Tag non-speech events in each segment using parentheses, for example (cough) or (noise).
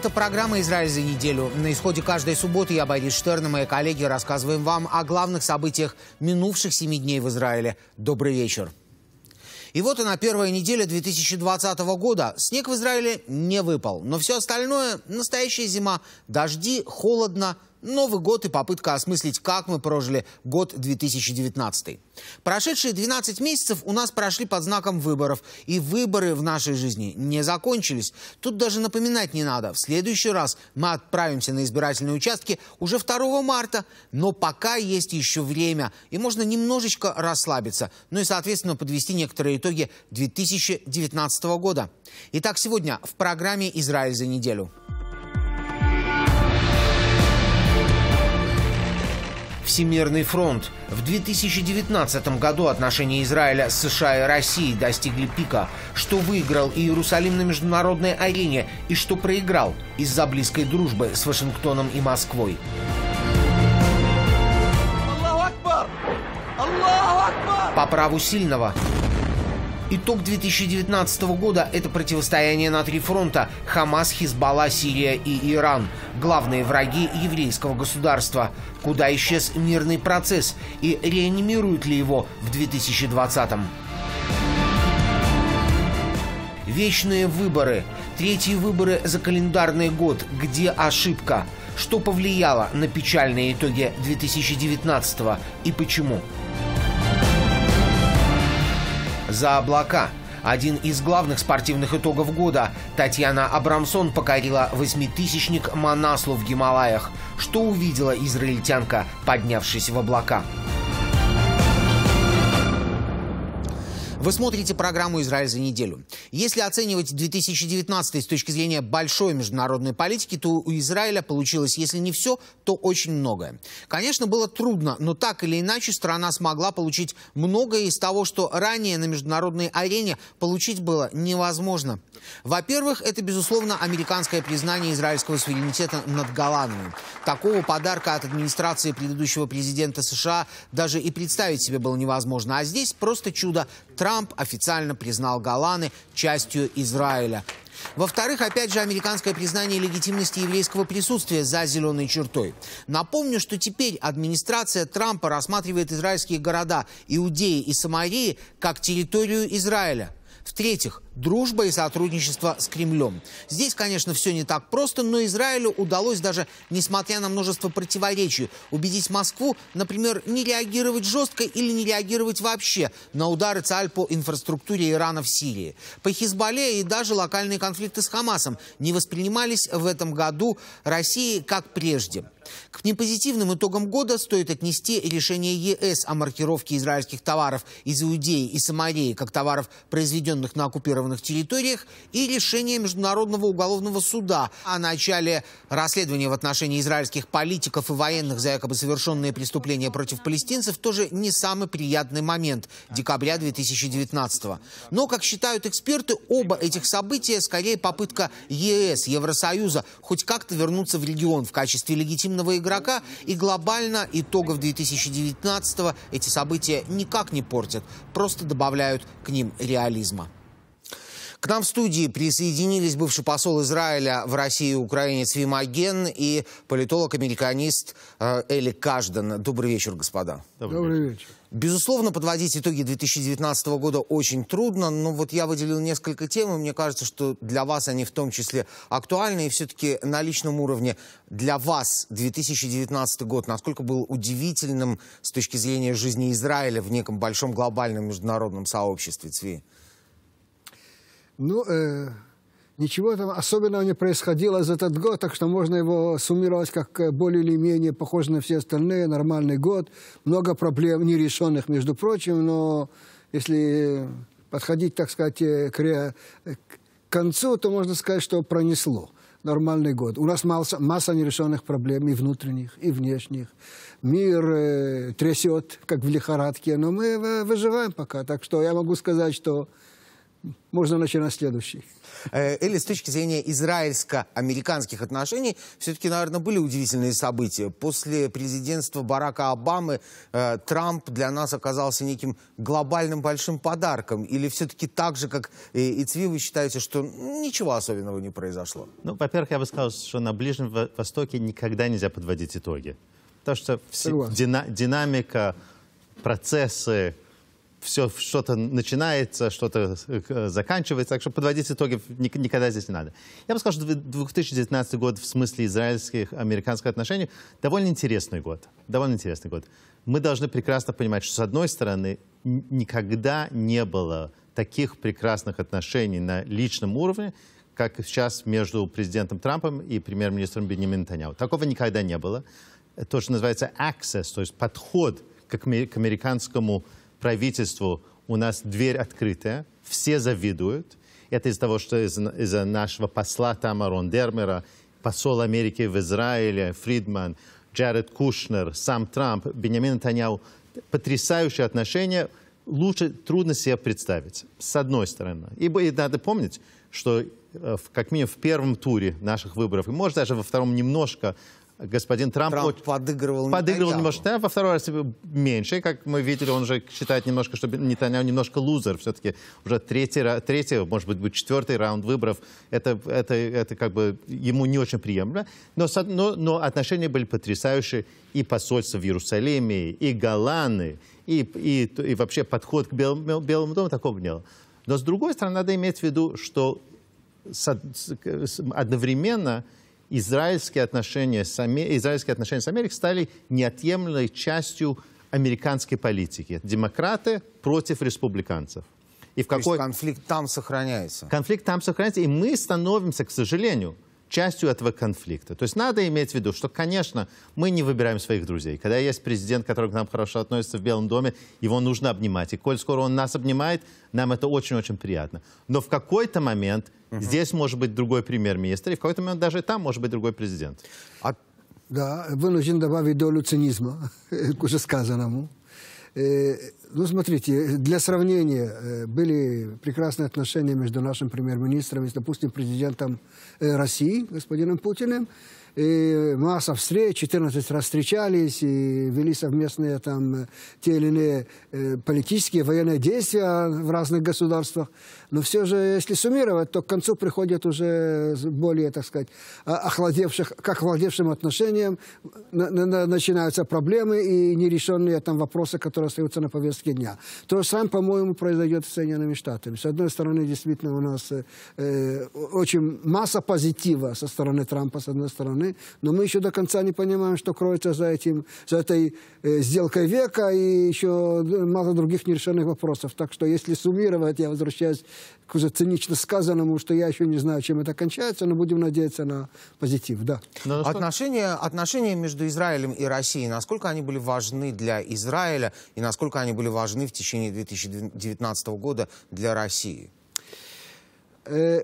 Это программа «Израиль за неделю». На исходе каждой субботы я, Борис Штерн и мои коллеги рассказываем вам о главных событиях минувших семи дней в Израиле. Добрый вечер. И вот и на первой неделе 2020 года снег в Израиле не выпал. Но все остальное – настоящая зима. Дожди, холодно, Новый год и попытка осмыслить, как мы прожили год 2019. Прошедшие 12 месяцев у нас прошли под знаком выборов, и выборы в нашей жизни не закончились. Тут даже напоминать не надо. В следующий раз мы отправимся на избирательные участки уже 2 марта, но пока есть еще время, и можно немножечко расслабиться, ну и, соответственно, подвести некоторые итоги 2019 года. Итак, сегодня в программе «Израиль за неделю». Всемирный фронт. В 2019 году отношения Израиля с США и Россией достигли пика, что выиграл Иерусалим на международной арене и что проиграл из-за близкой дружбы с Вашингтоном и Москвой. По праву сильного Итог 2019 года – это противостояние на три фронта – Хамас, Хизбалла, Сирия и Иран. Главные враги еврейского государства. Куда исчез мирный процесс и реанимируют ли его в 2020 -м? Вечные выборы. Третьи выборы за календарный год. Где ошибка? Что повлияло на печальные итоги 2019 и почему? Почему? за облака. Один из главных спортивных итогов года Татьяна Абрамсон покорила восьмитысячник Манаслу в Гималаях. Что увидела израильтянка, поднявшись в облака? Вы смотрите программу «Израиль за неделю». Если оценивать 2019 с точки зрения большой международной политики, то у Израиля получилось, если не все, то очень многое. Конечно, было трудно, но так или иначе страна смогла получить многое из того, что ранее на международной арене получить было невозможно. Во-первых, это, безусловно, американское признание израильского суверенитета над Голландами. Такого подарка от администрации предыдущего президента США даже и представить себе было невозможно. А здесь просто чудо. Трамп официально признал Голланы частью Израиля. Во-вторых, опять же, американское признание легитимности еврейского присутствия за зеленой чертой. Напомню, что теперь администрация Трампа рассматривает израильские города Иудеи и Самарии как территорию Израиля – в-третьих, дружба и сотрудничество с Кремлем. Здесь, конечно, все не так просто, но Израилю удалось даже, несмотря на множество противоречий, убедить Москву, например, не реагировать жестко или не реагировать вообще на удары ЦАЛЬ по инфраструктуре Ирана в Сирии. По Хизбалле и даже локальные конфликты с Хамасом не воспринимались в этом году России как прежде. К непозитивным итогам года стоит отнести решение ЕС о маркировке израильских товаров из Иудеи и Самарии как товаров, произведенных на оккупированных территориях, и решение Международного уголовного суда о начале расследования в отношении израильских политиков и военных за якобы совершенные преступления против палестинцев тоже не самый приятный момент декабря 2019 года. Но, как считают эксперты, оба этих события скорее попытка ЕС, Евросоюза хоть как-то вернуться в регион в качестве легитимного главного игрока, и глобально итогов 2019 го эти события никак не портят, просто добавляют к ним реализма. К нам в студии присоединились бывший посол Израиля в России и Украине Цвимаген и политолог-американист Эли Кажден. Добрый вечер, господа. Добрый вечер. Безусловно, подводить итоги 2019 года очень трудно, но вот я выделил несколько тем, и мне кажется, что для вас они в том числе актуальны, и все-таки на личном уровне для вас 2019 год насколько был удивительным с точки зрения жизни Израиля в неком большом глобальном международном сообществе, Цви? Ну, э, Ничего там особенного не происходило за этот год, так что можно его суммировать как э, более или менее похоже на все остальные, нормальный год. Много проблем нерешенных, между прочим, но если подходить, так сказать, э, э, к, концу, то можно сказать, что пронесло. Нормальный год. У нас масса, масса нерешенных проблем и внутренних, и внешних. Мир э, трясет, как в лихорадке, но мы выживаем пока. Так что я могу сказать, что можно начинать следующий. Э, или с точки зрения израильско-американских отношений, все-таки, наверное, были удивительные события. После президентства Барака Обамы э, Трамп для нас оказался неким глобальным большим подарком. Или все-таки так же, как и, и ЦВИ, вы считаете, что ничего особенного не произошло? Ну, во-первых, я бы сказал, что на Ближнем Востоке никогда нельзя подводить итоги. Потому что все, дина, динамика, процессы, все что-то начинается, что-то э, э, заканчивается. Так что подводить итоги никогда здесь не надо. Я бы сказал, что 2019 год в смысле израильских, американских отношений довольно интересный год. Довольно интересный год. Мы должны прекрасно понимать, что, с одной стороны, никогда не было таких прекрасных отношений на личном уровне, как сейчас между президентом Трампом и премьер-министром Бенемин Таньяу. Такого никогда не было. То, что называется access, то есть подход к американскому правительству у нас дверь открытая, все завидуют. Это из-за того, что из-за из нашего посла Тамарон Дермера, посол Америки в Израиле, Фридман, Джаред Кушнер, сам Трамп, Бенямин Таняу Потрясающие отношения. Лучше трудно себе представить, с одной стороны. Ибо и надо помнить, что э, как минимум в первом туре наших выборов, и может даже во втором немножко, господин Трамп, Трамп вот, подыгрывал, подыгрывал немножко, да, во второй раз меньше, как мы видели, он же считает немножко, что Нетаньяху немножко лузер, все-таки уже третий, третий, может быть, четвертый раунд выборов, это, это, это как бы ему не очень приемлемо, но, но, но отношения были потрясающие, и посольство в Иерусалиме, и Голланды, и, и, и вообще подход к Белому, Белому дому такого не было. Но с другой стороны, надо иметь в виду, что одновременно израильские отношения с, Амер... израильские отношения с Америкой стали неотъемлемой частью американской политики. Демократы против республиканцев. И в какой... То есть конфликт там сохраняется. Конфликт там сохраняется, и мы становимся, к сожалению, частью этого конфликта. То есть надо иметь в виду, что, конечно, мы не выбираем своих друзей. Когда есть президент, который к нам хорошо относится в Белом доме, его нужно обнимать. И коль скоро он нас обнимает, нам это очень-очень приятно. Но в какой-то момент угу. здесь может быть другой премьер-министр, и в какой-то момент даже там может быть другой президент. А... Да, вынужден добавить долю цинизма (laughs) к уже сказанному. Э, ну, смотрите, для сравнения, э, были прекрасные отношения между нашим премьер-министром и, допустим, президентом э, России, господином Путиным и масса встреч, 14 раз встречались, и вели совместные там э, те или иные э, политические, военные действия в разных государствах. Но все же, если суммировать, то к концу приходят уже более, так сказать, охладевших, как охладевшим отношениям начинаются проблемы и нерешенные там вопросы, которые остаются на повестке дня. То же самое, по-моему, произойдет с Соединенными Штатами. С одной стороны, действительно, у нас э, э очень масса позитива со стороны Трампа, с одной стороны, но мы еще до конца не понимаем, что кроется за этим, за этой э, сделкой века и еще мало других нерешенных вопросов. Так что если суммировать, я возвращаюсь к уже цинично сказанному, что я еще не знаю, чем это кончается, но будем надеяться на позитив, да. отношения, отношения между Израилем и Россией, насколько они были важны для Израиля и насколько они были важны в течение 2019 года для России? Э,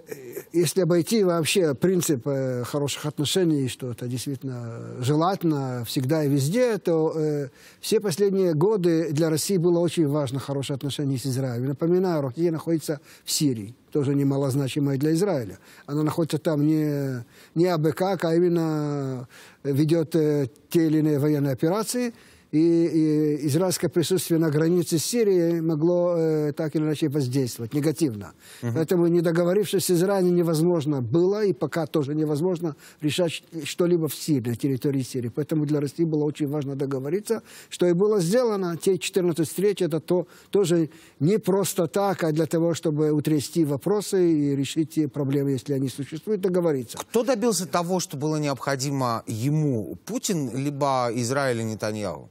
если обойти вообще принцип э, хороших отношений, что это действительно желательно всегда и везде, то э, все последние годы для России было очень важно хорошие отношения с Израилем. Напоминаю, Рокия находится в Сирии, тоже немалозначимая для Израиля. Она находится там не, не абы как, а именно ведет те или иные военные операции – и, и израильское присутствие на границе с Сирией могло э, так или иначе воздействовать негативно. Угу. Поэтому, не договорившись с Израилем, невозможно было, и пока тоже невозможно решать что-либо в Сирии, на территории Сирии. Поэтому для России было очень важно договориться, что и было сделано. Те 14 встреч, это то, тоже не просто так, а для того, чтобы утрясти вопросы и решить те проблемы, если они существуют, договориться. Кто добился того, что было необходимо ему? Путин, либо Израиль или Нетаньяу?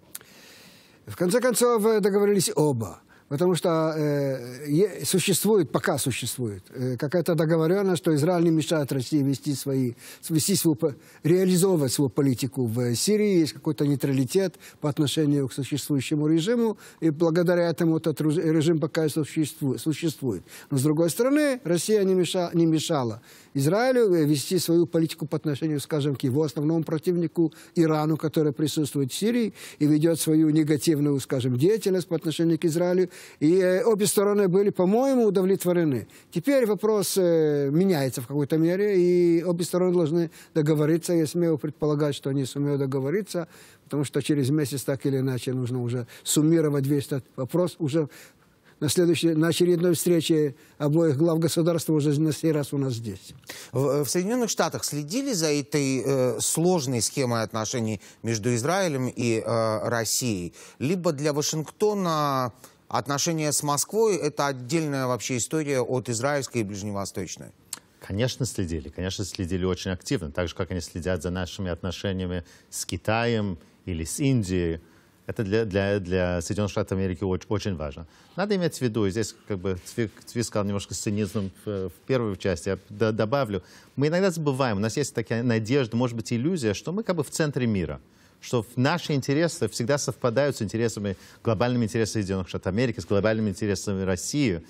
В конце концов, э, договорились оба. Потому что э, существует, пока существует, э, какая-то договоренность, что Израиль не мешает России вести свои, вести свою, реализовывать свою политику в Сирии. Есть какой-то нейтралитет по отношению к существующему режиму. И благодаря этому этот режим пока существует. Но с другой стороны, Россия не, меша, не мешала Израилю э, вести свою политику по отношению, скажем, к его основному противнику Ирану, который присутствует в Сирии и ведет свою негативную, скажем, деятельность по отношению к Израилю и э, обе стороны были, по-моему, удовлетворены. Теперь вопрос э, меняется в какой-то мере, и обе стороны должны договориться. Я смею предполагать, что они сумеют договориться, потому что через месяц так или иначе нужно уже суммировать весь этот вопрос, уже на, следующей, на очередной встрече обоих глав государства уже на сей раз у нас здесь. В, э, Соединенных Штатах следили за этой э, сложной схемой отношений между Израилем и э, Россией? Либо для Вашингтона Отношения с Москвой – это отдельная вообще история от израильской и ближневосточной. Конечно, следили. Конечно, следили очень активно. Так же, как они следят за нашими отношениями с Китаем или с Индией. Это для, для, для Соединенных Штатов Америки очень, очень важно. Надо иметь в виду, и здесь как бы Цви, Цви сказал немножко с цинизмом в, в первой части, я до, добавлю, мы иногда забываем, у нас есть такая надежда, может быть, иллюзия, что мы как бы в центре мира что наши интересы всегда совпадают с интересами, глобальными интересами Соединенных Штатов Америки, с глобальными интересами России.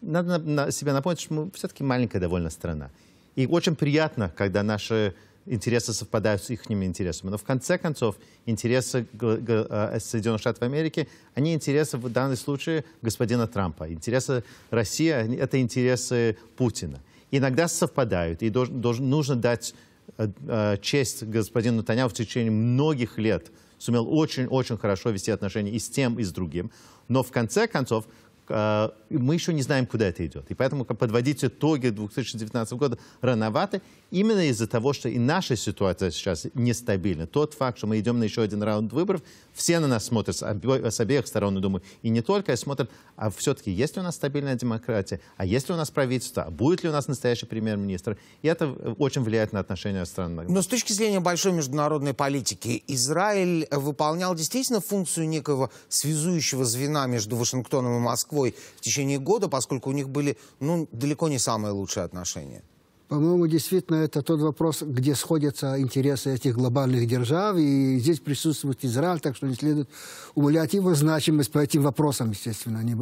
Надо на, на, себе напомнить, что мы все-таки маленькая довольно страна. И очень приятно, когда наши интересы совпадают с их интересами. Но в конце концов, интересы э, Соединенных Штатов Америки, они интересы в данном случае господина Трампа. Интересы России, это интересы Путина. Иногда совпадают, и должен, должен, нужно дать Э, э, честь господин Натанял в течение многих лет сумел очень-очень хорошо вести отношения и с тем, и с другим. Но в конце концов, Э, мы еще не знаем, куда это идет. И поэтому подводить итоги 2019 года рановато, именно из-за того, что и наша ситуация сейчас нестабильна. Тот факт, что мы идем на еще один раунд выборов, все на нас смотрят с, обе, с обеих сторон, думаю, и не только, а смотрят, а все-таки есть ли у нас стабильная демократия, а есть ли у нас правительство, а будет ли у нас настоящий премьер-министр. И это э, очень влияет на отношения стран. Но с точки зрения большой международной политики, Израиль выполнял действительно функцию некого связующего звена между Вашингтоном и Москвой, Москвой в течение года, поскольку у них были ну, далеко не самые лучшие отношения? По-моему, действительно, это тот вопрос, где сходятся интересы этих глобальных держав, и здесь присутствует Израиль, так что не следует умолять его значимость по этим вопросам, естественно, не,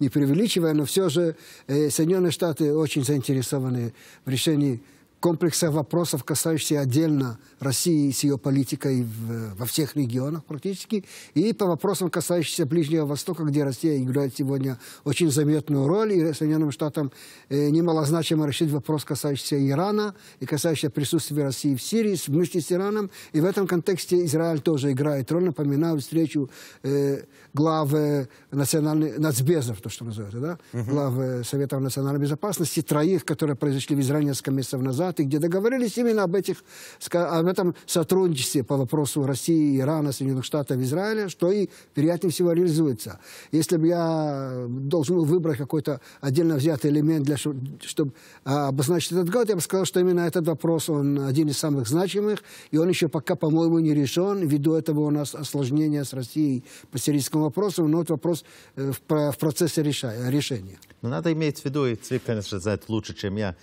не преувеличивая, но все же э, Соединенные Штаты очень заинтересованы в решении комплекса вопросов, касающихся отдельно России с ее политикой в, во всех регионах практически, и по вопросам, касающимся Ближнего Востока, где Россия играет сегодня очень заметную роль, и Соединенным Штатам э, немалозначимо решить вопрос, касающийся Ирана и касающийся присутствия России в Сирии вместе с Ираном. И в этом контексте Израиль тоже играет роль. Напоминаю встречу э, глав национальных, нацбезов, то, что называется, да? угу. глав Совета национальной безопасности, троих, которые произошли в Израиле несколько месяцев назад, Штаты, где договорились именно об, этих, об этом сотрудничестве по вопросу России, Ирана, Соединенных Штатов, Израиля, что и, вероятнее всего, реализуется. Если бы я должен был выбрать какой-то отдельно взятый элемент, для, чтобы а, обозначить этот год, я бы сказал, что именно этот вопрос, он один из самых значимых, и он еще пока, по-моему, не решен, ввиду этого у нас осложнения с Россией по сирийскому вопросу, но этот вопрос э, в процессе решения. Но ну, надо иметь в виду, и Цвик, конечно, знает лучше, чем я,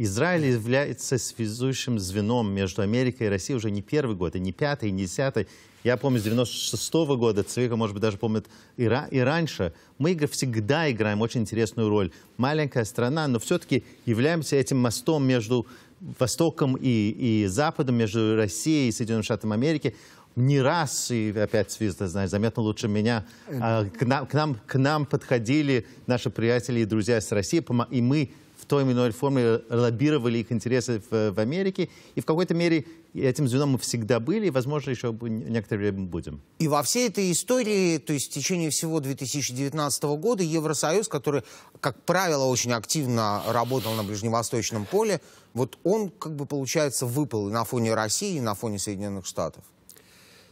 Израиль является связующим звеном между Америкой и Россией уже не первый год, и не пятый, и не десятый. Я помню, с 96 -го года, Цвика, может быть, даже помнит и, ра- и раньше. Мы всегда играем очень интересную роль. Маленькая страна, но все-таки являемся этим мостом между Востоком и, и Западом, между Россией и Соединенными Штатами Америки не раз, и опять Свизда, знаешь, заметно лучше меня, э. а, к нам, к, нам, к нам подходили наши приятели и друзья с России, и мы в той или иной форме лоббировали их интересы в, в Америке. И в какой-то мере этим звеном мы всегда были, и, возможно, еще некоторое время будем. И во всей этой истории, то есть в течение всего 2019 года, Евросоюз, который, как правило, очень активно работал на ближневосточном поле, вот он, как бы, получается, выпал на фоне России, и на фоне Соединенных Штатов.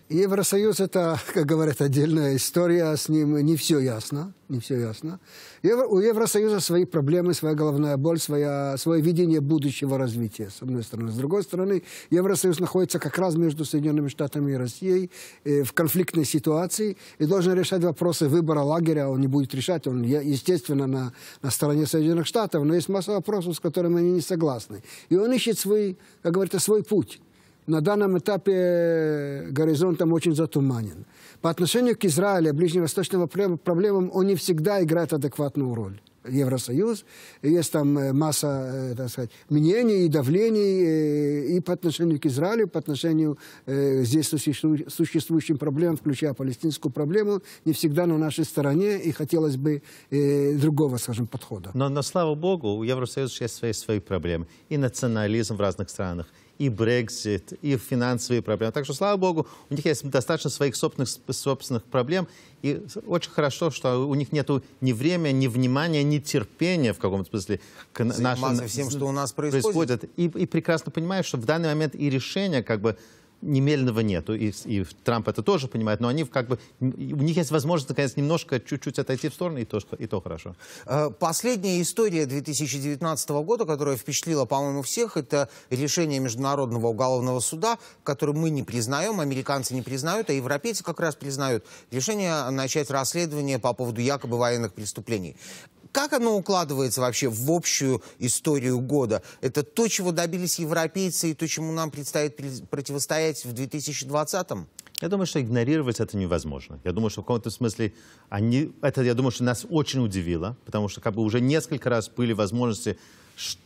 Евросоюз – это, (laughs) как говорят, отдельная история, с ним не все ясно, не все ясно. Евро, у Евросоюза свои проблемы, своя головная боль, своя, свое видение будущего развития, с одной стороны. С другой стороны, Евросоюз находится как раз между Соединенными Штатами и Россией э, в конфликтной ситуации и должен решать вопросы выбора лагеря, он не будет решать, он, естественно, на, на стороне Соединенных Штатов, но есть масса вопросов, с которыми они не согласны. И он ищет свой, как говорится, свой путь на данном этапе горизонт там очень затуманен. По отношению к Израилю, ближневосточным проблемам, он не всегда играет адекватную роль. Евросоюз, есть там э, масса, э, так сказать, мнений и давлений э, и по отношению к Израилю, по отношению э, здесь существующим проблемам, включая палестинскую проблему, не всегда на нашей стороне, и хотелось бы другого, скажем, подхода. Но, но, слава богу, у Евросоюза есть свои, свои проблемы. И национализм в разных странах, и Брексит, и финансовые проблемы. Так что, слава богу, у них есть достаточно своих собственных, собственных проблем. И очень хорошо, что у них нет ни времени, ни внимания, ни терпения в каком-то смысле к нашим... всем, что у нас происходит. происходит. И, и прекрасно понимаешь, что в данный момент и решение как бы немедленного нету, и, и Трамп это тоже понимает, но они как бы, у них есть возможность, наконец, немножко чуть-чуть отойти в сторону, и то, и то хорошо. Э, последняя история 2019 года, которая впечатлила, по-моему, всех, это решение Международного уголовного суда, которое мы не признаем, американцы не признают, а европейцы как раз признают. Решение начать расследование по поводу якобы военных преступлений как оно укладывается вообще в общую историю года? Это то, чего добились европейцы и то, чему нам предстоит противостоять в 2020-м? Я думаю, что игнорировать это невозможно. Я думаю, что в каком-то смысле они, это, я думаю, что нас очень удивило, потому что как бы уже несколько раз были возможности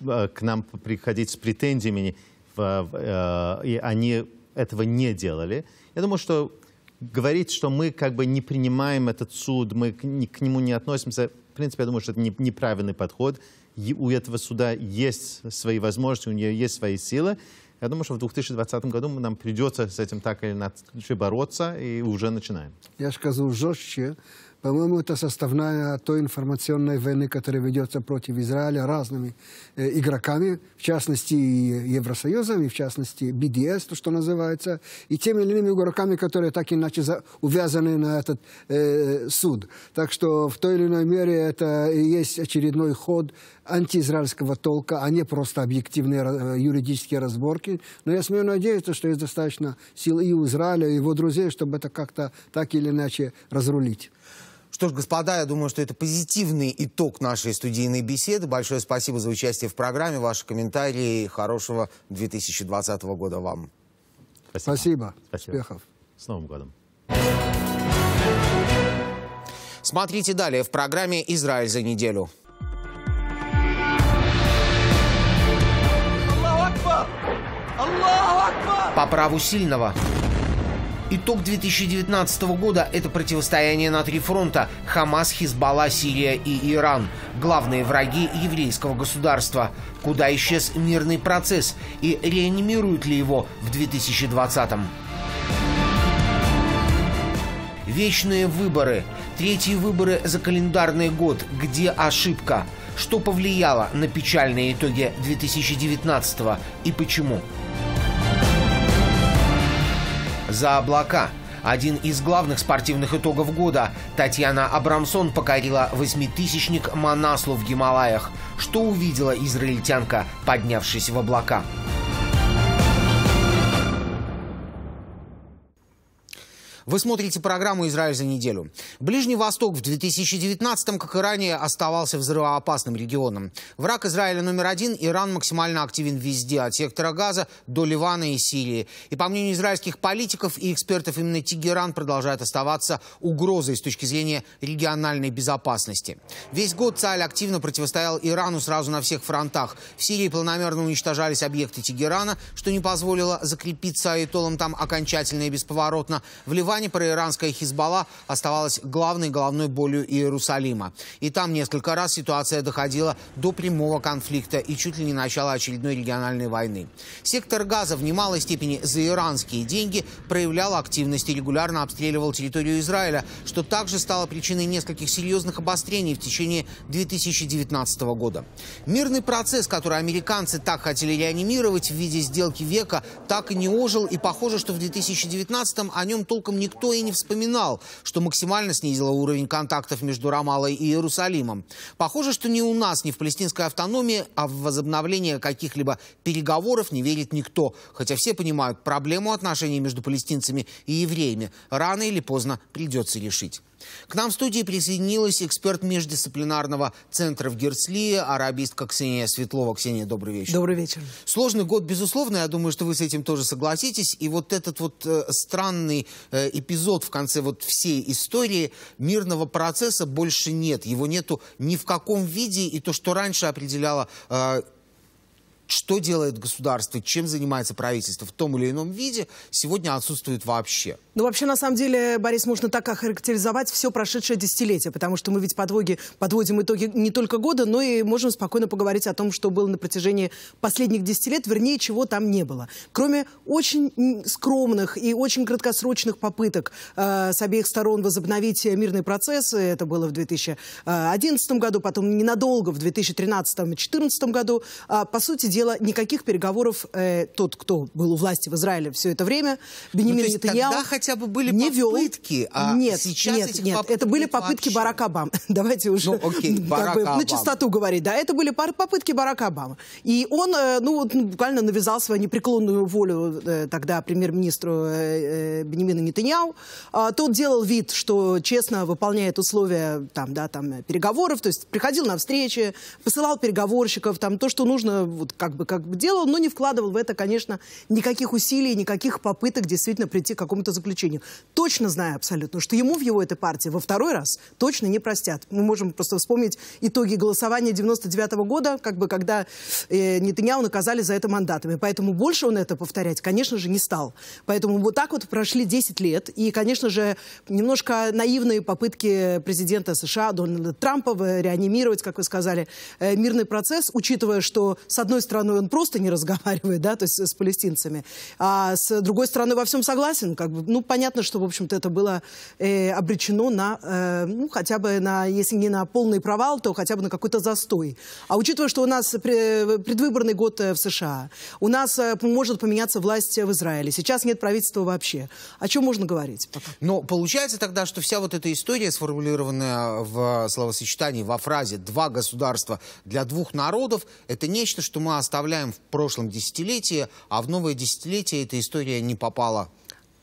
э, к нам приходить с претензиями, э, и они этого не делали. Я думаю, что говорить, что мы как бы не принимаем этот суд, мы к нему не относимся, в принципе, я думаю, что это не, неправильный подход. И у этого суда есть свои возможности, у нее есть свои силы. Я думаю, что в 2020 году нам придется с этим так или иначе бороться, и уже начинаем. Я сказал жестче. По-моему, это составная той информационной войны, которая ведется против Израиля разными э, игроками, в частности Евросоюзом, и в частности БДС, то, что называется, и теми или иными игроками, которые так или иначе за, увязаны на этот э, суд. Так что в той или иной мере это и есть очередной ход антиизраильского толка, а не просто объективные э, юридические разборки. Но я смею надеяться, что есть достаточно сил и у Израиля, и его друзей, чтобы это как-то так или иначе разрулить. Что ж, господа, я думаю, что это позитивный итог нашей студийной беседы. Большое спасибо за участие в программе, ваши комментарии. Хорошего 2020 года вам. Спасибо. Спасибо. спасибо. Успехов. С Новым годом. Смотрите далее в программе «Израиль за неделю». По праву сильного. Итог 2019 года – это противостояние на три фронта – Хамас, Хизбалла, Сирия и Иран. Главные враги еврейского государства. Куда исчез мирный процесс и реанимируют ли его в 2020 -м? Вечные выборы. Третьи выборы за календарный год. Где ошибка? Что повлияло на печальные итоги 2019 и почему? Почему? за облака. Один из главных спортивных итогов года Татьяна Абрамсон покорила восьмитысячник Манаслу в Гималаях. Что увидела израильтянка, поднявшись в облака? Вы смотрите программу «Израиль за неделю». Ближний Восток в 2019-м, как и ранее, оставался взрывоопасным регионом. Враг Израиля номер один – Иран максимально активен везде, от сектора газа до Ливана и Сирии. И по мнению израильских политиков и экспертов, именно Тегеран продолжает оставаться угрозой с точки зрения региональной безопасности. Весь год Цаль активно противостоял Ирану сразу на всех фронтах. В Сирии планомерно уничтожались объекты Тегерана, что не позволило закрепиться аитолам там окончательно и бесповоротно. В Ливане Иране проиранская Хизбалла оставалась главной головной болью Иерусалима. И там несколько раз ситуация доходила до прямого конфликта и чуть ли не начала очередной региональной войны. Сектор Газа в немалой степени за иранские деньги проявлял активность и регулярно обстреливал территорию Израиля, что также стало причиной нескольких серьезных обострений в течение 2019 года. Мирный процесс, который американцы так хотели реанимировать в виде сделки века, так и не ожил, и похоже, что в 2019 о нем толком не никто и не вспоминал, что максимально снизило уровень контактов между Рамалой и Иерусалимом. Похоже, что ни у нас, ни в палестинской автономии, а в возобновление каких-либо переговоров не верит никто. Хотя все понимают проблему отношений между палестинцами и евреями. Рано или поздно придется решить. К нам в студии присоединилась эксперт междисциплинарного центра в Герцли, арабистка Ксения Светлова. Ксения, добрый вечер. Добрый вечер. Сложный год, безусловно, я думаю, что вы с этим тоже согласитесь. И вот этот вот э, странный э, эпизод в конце вот всей истории мирного процесса больше нет. Его нету ни в каком виде. И то, что раньше определяло э, что делает государство, чем занимается правительство в том или ином виде, сегодня отсутствует вообще. Ну, вообще, на самом деле, Борис, можно так охарактеризовать все прошедшее десятилетие, потому что мы ведь подвоги, подводим итоги не только года, но и можем спокойно поговорить о том, что было на протяжении последних десятилет, вернее, чего там не было. Кроме очень скромных и очень краткосрочных попыток э, с обеих сторон возобновить мирные процессы, это было в 2011 году, потом ненадолго, в 2013-2014 году, э, по сути дела, дело, никаких переговоров э, тот, кто был у власти в Израиле все это время, ну, Бенемин ну, Нетаньяу... Тогда хотя бы были не попытки, а нет, сейчас нет, этих нет, попыток это были попытки вообще. Барака Обамы. (laughs) Давайте ну, уже ну, окей, Барак бы, на чистоту говорить. Да, это были попытки Барака Обамы. И он, э, ну, вот, ну, буквально навязал свою непреклонную волю э, тогда премьер-министру э, э, Бенемина Нетаньяу. Э, а, тот делал вид, что честно выполняет условия там, да, там, переговоров, то есть приходил на встречи, посылал переговорщиков, там, то, что нужно, вот, как как бы, как бы делал, но не вкладывал в это, конечно, никаких усилий, никаких попыток действительно прийти к какому-то заключению. Точно знаю абсолютно, что ему в его этой партии во второй раз точно не простят. Мы можем просто вспомнить итоги голосования 99 года, как бы, когда э, Нетаньяу наказали за это мандатами. Поэтому больше он это повторять, конечно же, не стал. Поэтому вот так вот прошли 10 лет. И, конечно же, немножко наивные попытки президента США Дональда Трампа реанимировать, как вы сказали, э, мирный процесс, учитывая, что, с одной стороны, стороной он просто не (laughs) разговаривает, да, то есть с палестинцами, а с другой стороны во всем согласен, как бы, ну, понятно, что, в общем-то, это было э, обречено на, э, ну, хотя бы на, если не на полный провал, то хотя бы на какой-то застой. А учитывая, что у нас предвыборный год э, в США, у нас э, может поменяться власть в Израиле, сейчас нет правительства вообще, о чем можно говорить? Пока? Но ну, получается тогда, что вся вот эта история, сформулированная в словосочетании, во фразе «два государства для двух народов», это нечто, что мы оставляем в прошлом десятилетии, а в новое десятилетие эта история не попала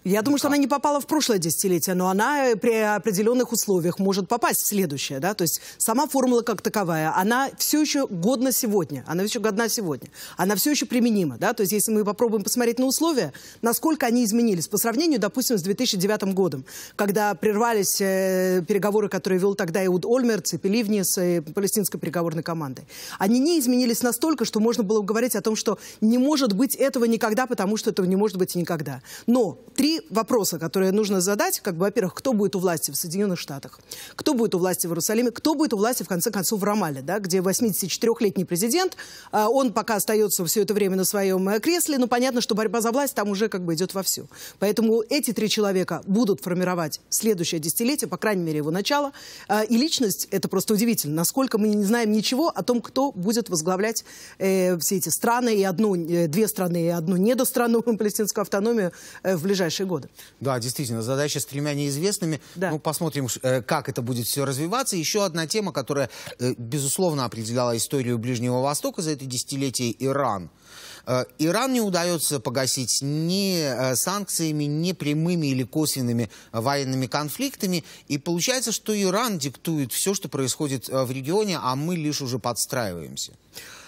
я думаю, ну что она не попала в прошлое десятилетие, но она э, при определенных условиях может попасть в следующее, да, то есть сама формула как таковая, она все еще годна сегодня, она все еще годна сегодня, она все еще применима, да, то есть если мы попробуем посмотреть на условия, насколько они изменились по сравнению, допустим, с 2009 годом, когда прервались э, переговоры, которые вел тогда Иуд Ольмерц и Пеливнис, и э, палестинской переговорной командой. Они не изменились настолько, что можно было говорить о том, что не может быть этого никогда, потому что этого не может быть никогда. Но три три вопроса, которые нужно задать. Как бы, во-первых, кто будет у власти в Соединенных Штатах, кто будет у власти в Иерусалиме, кто будет у власти, в конце концов, в Рамале, да, где 84-летний президент, а, он пока остается все это время на своем э, кресле, но понятно, что борьба за власть там уже как бы идет вовсю. Поэтому эти три человека будут формировать следующее десятилетие, по крайней мере, его начало. А, и личность, это просто удивительно, насколько мы не знаем ничего о том, кто будет возглавлять э, все эти страны, и одну, э, две страны, и одну недострану, (laughs) палестинскую автономию в ближайшие годы. Да, действительно, задача с тремя неизвестными. Да. Ну, посмотрим, э, как это будет все развиваться. Еще одна тема, которая, э, безусловно, определяла историю Ближнего Востока за это десятилетие – Иран. Э, Иран не удается погасить ни санкциями, ни прямыми или косвенными военными конфликтами. И получается, что Иран диктует все, что происходит в регионе, а мы лишь уже подстраиваемся.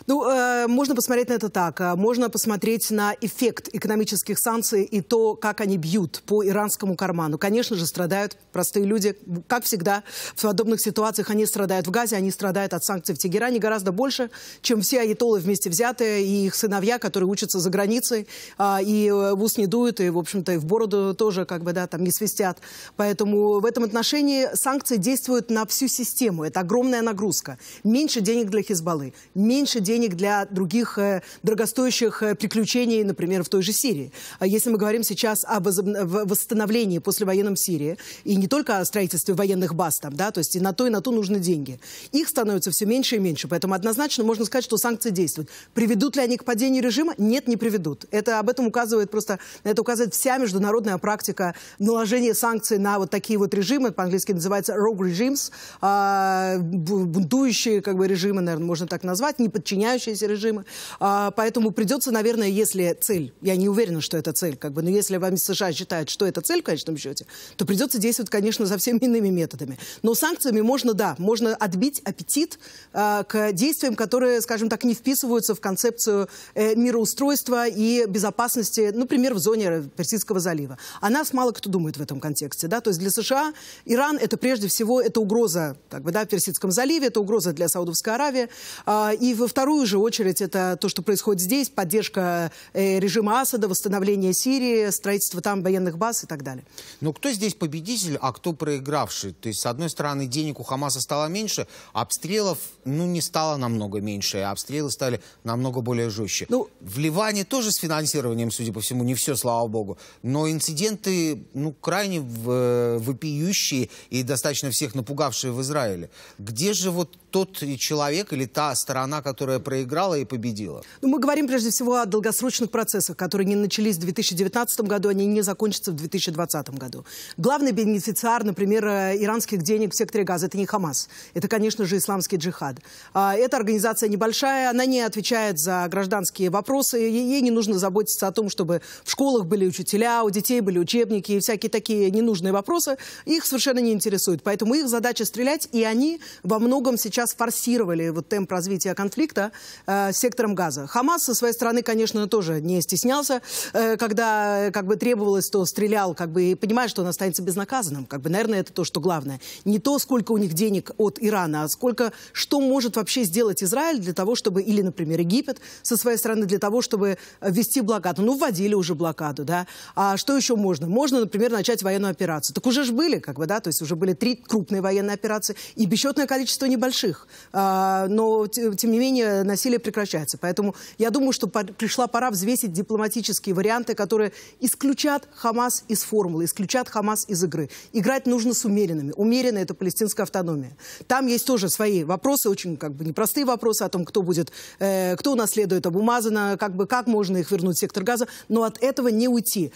Ну, э, можно посмотреть на это так. Э, можно посмотреть на эффект экономических санкций и то, как они бьют по иранскому карману. Конечно же, страдают простые люди. Как всегда, в подобных ситуациях они страдают в Газе, они страдают от санкций в Тегеране гораздо больше, чем все аятолы вместе взятые и их сыновья, которые учатся за границей, а, э, и в ус не дуют, и, в общем-то, и в бороду тоже, как бы, да, там не свистят. Поэтому в этом отношении санкции действуют на всю систему. Это огромная нагрузка. Меньше денег для Хизбаллы, меньше денег денег для других э, дорогостоящих э, приключений, например, в той же Сирии. А если мы говорим сейчас о восстановлении послевоенном Сирии, и не только о строительстве военных баз там, да, то есть и на то, и на то нужны деньги. Их становится все меньше и меньше, поэтому однозначно можно сказать, что санкции действуют. Приведут ли они к падению режима? Нет, не приведут. Это об этом указывает просто, это указывает вся международная практика наложения санкций на вот такие вот режимы, по-английски называется rogue regimes, а, бунтующие как бы режимы, наверное, можно так назвать, не подчиняются меняющиеся режимы. А, поэтому придется, наверное, если цель, я не уверена, что это цель, как бы, но если вам США считают, что это цель в конечном счете, то придется действовать, конечно, за всеми иными методами. Но санкциями можно, да, можно отбить аппетит а, к действиям, которые, скажем так, не вписываются в концепцию э, мироустройства и безопасности, например, в зоне Персидского залива. О нас мало кто думает в этом контексте. Да? То есть для США Иран это прежде всего это угроза как бы, да, в Персидском заливе, это угроза для Саудовской Аравии. А, и во втором вторую же очередь это то, что происходит здесь, поддержка э, режима Асада, восстановление Сирии, строительство там военных баз и так далее. Но кто здесь победитель, а кто проигравший? То есть, с одной стороны, денег у Хамаса стало меньше, обстрелов, ну, не стало намного меньше, а обстрелы стали намного более жестче. Ну, в Ливане тоже с финансированием, судя по всему, не все, слава богу. Но инциденты, ну, крайне э, вопиющие и достаточно всех напугавшие в Израиле. Где же вот тот человек или та сторона, которая проиграла и победила? Ну, мы говорим прежде всего о долгосрочных процессах, которые не начались в 2019 году, они не закончатся в 2020 году. Главный бенефициар, например, э, иранских денег в секторе газа, это не Хамас. Это, конечно же, исламский джихад. А, эта организация небольшая, она не отвечает за гражданские вопросы, ей не нужно заботиться о том, чтобы в школах были учителя, у детей были учебники и всякие такие ненужные вопросы. Их совершенно не интересует. Поэтому их задача стрелять, и они во многом сейчас форсировали вот темп развития конфликта, э, сектором газа. Хамас со своей стороны, конечно, тоже не стеснялся, э, когда э, как бы требовалось, то стрелял, как бы, и понимая, что он останется безнаказанным. Как бы, наверное, это то, что главное. Не то, сколько у них денег от Ирана, а сколько, что может вообще сделать Израиль для того, чтобы, или, например, Египет со своей стороны, для того, чтобы ввести блокаду. Ну, вводили уже блокаду, да. А что еще можно? Можно, например, начать военную операцию. Так уже же были, как бы, да, то есть уже были три крупные военные операции и бесчетное количество небольших. А, но, тем не менее, Э, насилие прекращается. Поэтому я думаю, что пришла пора взвесить дипломатические варианты, которые исключат Хамас из формулы, исключат Хамас из игры. Играть нужно с умеренными. Умеренно это палестинская автономия. Там есть тоже свои вопросы, очень как бы непростые вопросы о том, кто будет, э, кто наследует обумазано, как бы как можно их вернуть в сектор газа, но от этого не уйти.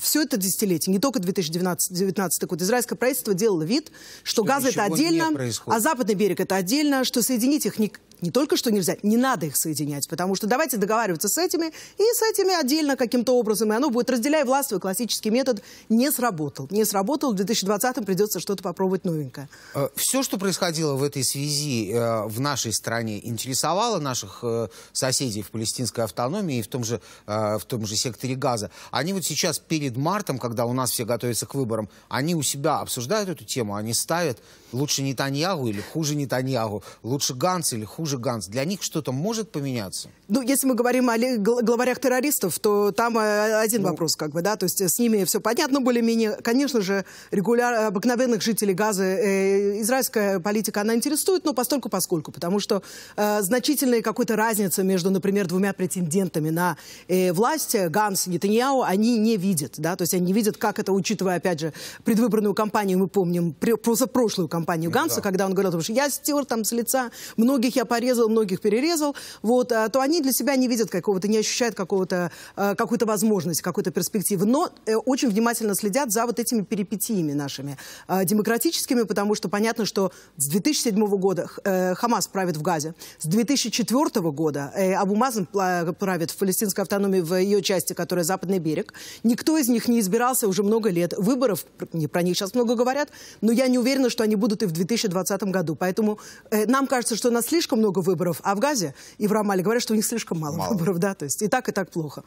Все это десятилетие, не только 2019 год, израильское правительство делало вид, что, что газ это отдельно, а западный берег это отдельно, что соединить их не, не только что нельзя, не надо их соединять, потому что давайте договариваться с этими и с этими отдельно каким-то образом, и оно будет разделяй свой классический метод не сработал. Не сработал, в 2020-м придется что-то попробовать новенькое. Э, все, что происходило в этой связи э, в нашей стране, интересовало наших э, соседей в палестинской автономии и в том же, в том же секторе газа. Они вот сейчас перед мартом, когда у нас все готовятся к выборам, они у себя обсуждают эту тему, они ставят лучше Нетаньягу или хуже Нетаньягу, лучше Ганс или хуже же Ганс, для них что-то может поменяться? Ну, если мы говорим о главарях террористов, то там э, один ну, вопрос, как бы, да, то есть э, с ними все понятно более-менее. Конечно же, регуляр... Э, обыкновенных жителей Газы э, израильская политика, она интересует, но постольку поскольку, потому что э, значительная какой-то разница между, например, двумя претендентами на э, власть, Ганс и Нетаньяу, они не видят, да, то есть они не видят, как это, учитывая, опять же, предвыборную кампанию, мы помним, просто прошлую кампанию ну Ганса, да. когда он говорил, что я стер там с лица многих, я порезал, многих перерезал, вот, а, то они для себя не видят какого-то, не ощущают какого-то, а, какой-то возможность, какой-то перспективы. Но э, очень внимательно следят за вот этими перипетиями нашими а, демократическими, потому что понятно, что с 2007 года э, Хамас правит в Газе, с 2004 года э, Абу Мазен правит в палестинской автономии в ее части, которая Западный берег. Никто из них не избирался уже много лет. Выборов, не про них сейчас много говорят, но я не уверена, что они будут и в 2020 году. Поэтому нам кажется, что нас слишком много много выборов, а в Газе и в Рамале говорят, что у них слишком мало, мало. выборов, да, то есть и так, и так плохо.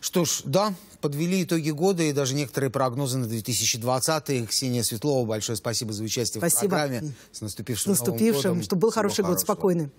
Что ж, да, подвели итоги года и даже некоторые прогнозы на 2020-е. Ксения Светлова, большое спасибо за участие спасибо. в программе. С наступившим, С наступившим, Новым годом. чтобы был Всего хороший хорошего. год, спокойный.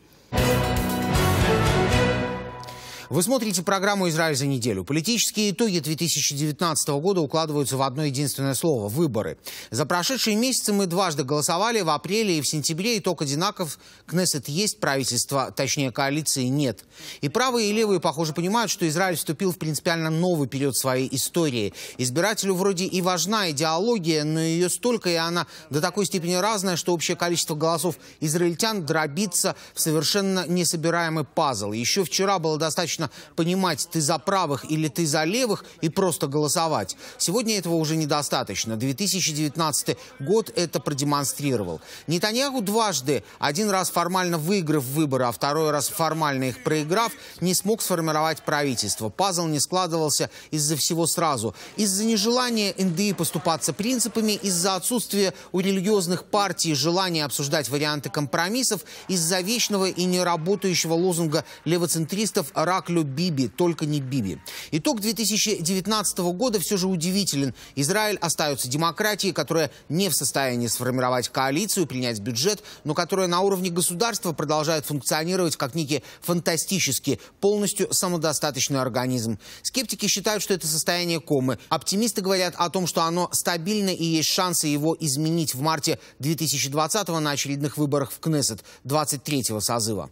Вы смотрите программу «Израиль за неделю». Политические итоги 2019 года укладываются в одно единственное слово – выборы. За прошедшие месяцы мы дважды голосовали в апреле и в сентябре, итог одинаков. Кнессет есть, правительство, точнее коалиции нет. И правые и левые, похоже, понимают, что Израиль вступил в принципиально новый период своей истории. Избирателю вроде и важна идеология, но ее столько, и она до такой степени разная, что общее количество голосов израильтян дробится в совершенно несобираемый пазл. Еще вчера было достаточно достаточно понимать, ты за правых или ты за левых, и просто голосовать. Сегодня этого уже недостаточно. 2019 год это продемонстрировал. Нетаньяху дважды, один раз формально выиграв выборы, а второй раз формально их проиграв, не смог сформировать правительство. Пазл не складывался из-за всего сразу. Из-за нежелания НДИ поступаться принципами, из-за отсутствия у религиозных партий желания обсуждать варианты компромиссов, из-за вечного и неработающего лозунга левоцентристов «Рак спектаклю «Биби, только не Биби». Итог 2019 года все же удивителен. Израиль остается демократией, которая не в состоянии сформировать коалицию, принять бюджет, но которая на уровне государства продолжает функционировать как некий фантастический, полностью самодостаточный организм. Скептики считают, что это состояние комы. Оптимисты говорят о том, что оно стабильно и есть шансы его изменить в марте 2020 на очередных выборах в Кнессет 23-го созыва.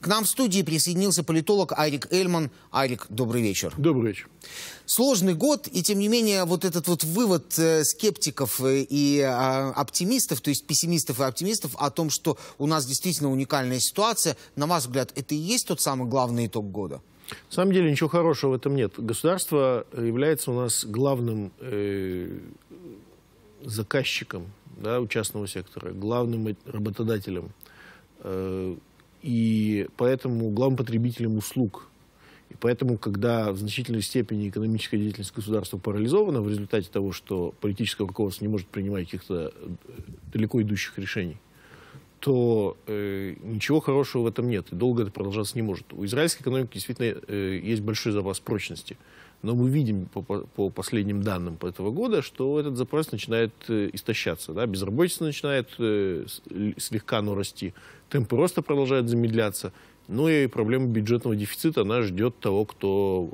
К нам в студии присоединился политолог Арик Эльман. Арик, добрый вечер. Добрый вечер. Сложный год, и тем не менее вот этот вот вывод э, скептиков э, и а, оптимистов, то есть пессимистов и оптимистов о том, что у нас действительно уникальная ситуация, на ваш взгляд, это и есть тот самый главный итог года? На самом деле ничего хорошего в этом нет. Государство является у нас главным э, заказчиком да, у частного сектора, главным работодателем. Э, и поэтому главным потребителем услуг. И поэтому, когда в значительной степени экономическая деятельность государства парализована в результате того, что политическое руководство не может принимать каких-то э, далеко идущих решений, то э, ничего хорошего в этом нет. И долго это продолжаться не может. У израильской экономики действительно э, есть большой запас прочности. Но мы видим по, по последним данным по этого года, что этот запрос начинает э, истощаться. Да? Безработица начинает э, слегка, но расти. Темпы роста продолжают замедляться. Ну и проблема бюджетного дефицита, она ждет того, кто,